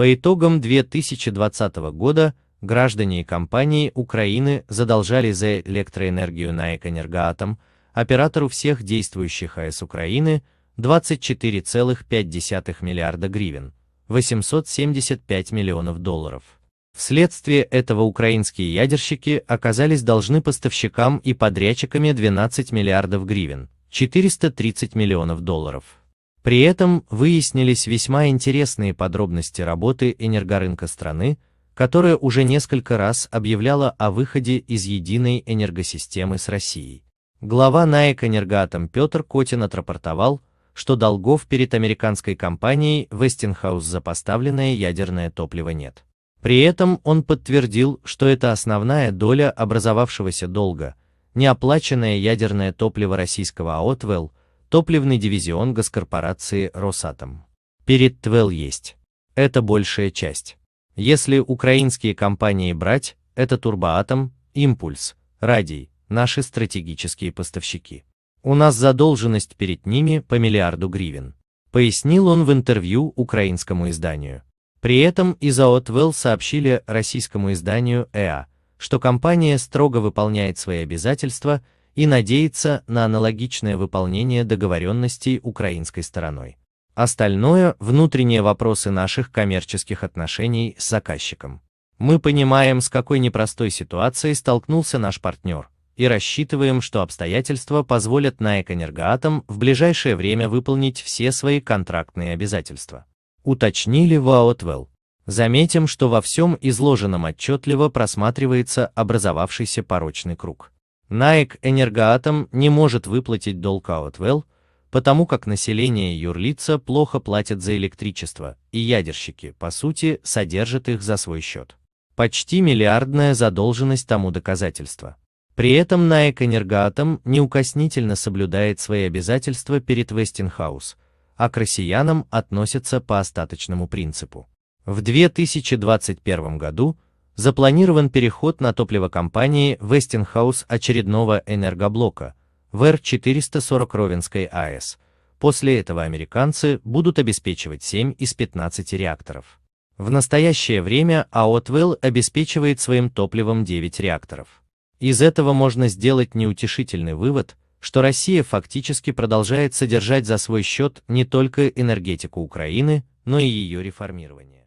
По итогам 2020 года граждане и компании Украины задолжали за электроэнергию на Эконергоатом, оператору всех действующих АЭС Украины, 24,5 миллиарда гривен, 875 миллионов долларов. Вследствие этого украинские ядерщики оказались должны поставщикам и подрядчиками 12 миллиардов гривен, 430 миллионов долларов. При этом выяснились весьма интересные подробности работы энергорынка страны, которая уже несколько раз объявляла о выходе из единой энергосистемы с Россией. Глава НАЭК «Энергоатом» Петр Котин отрапортовал, что долгов перед американской компанией Westinghouse за поставленное ядерное топливо нет. При этом он подтвердил, что это основная доля образовавшегося долга, неоплаченное ядерное топливо российского АОТВЭЛ – топливный дивизион госкорпорации Росатом. Перед ТВЭЛ есть. Это большая часть. Если украинские компании брать, это Турбоатом, Импульс, Радий, наши стратегические поставщики. У нас задолженность перед ними по миллиарду гривен. Пояснил он в интервью украинскому изданию. При этом из АОТВЭЛ сообщили российскому изданию ЭА, что компания строго выполняет свои обязательства и надеется на аналогичное выполнение договоренностей украинской стороной. Остальное – внутренние вопросы наших коммерческих отношений с заказчиком. Мы понимаем, с какой непростой ситуацией столкнулся наш партнер, и рассчитываем, что обстоятельства позволят НАЭК в ближайшее время выполнить все свои контрактные обязательства. Уточнили в Заметим, что во всем изложенном отчетливо просматривается образовавшийся порочный круг. НАЭК «Энергоатом» не может выплатить долг Аутвелл, потому как население юрлица плохо платят за электричество, и ядерщики, по сути, содержат их за свой счет. Почти миллиардная задолженность тому доказательство. При этом НАЭК «Энергоатом» неукоснительно соблюдает свои обязательства перед Вестинхаус, а к россиянам относятся по остаточному принципу. В 2021 году запланирован переход на топливо компании Westinghouse очередного энергоблока ВР-440 Ровенской АЭС. После этого американцы будут обеспечивать 7 из 15 реакторов. В настоящее время Аотвелл обеспечивает своим топливом 9 реакторов. Из этого можно сделать неутешительный вывод, что Россия фактически продолжает содержать за свой счет не только энергетику Украины, но и ее реформирование.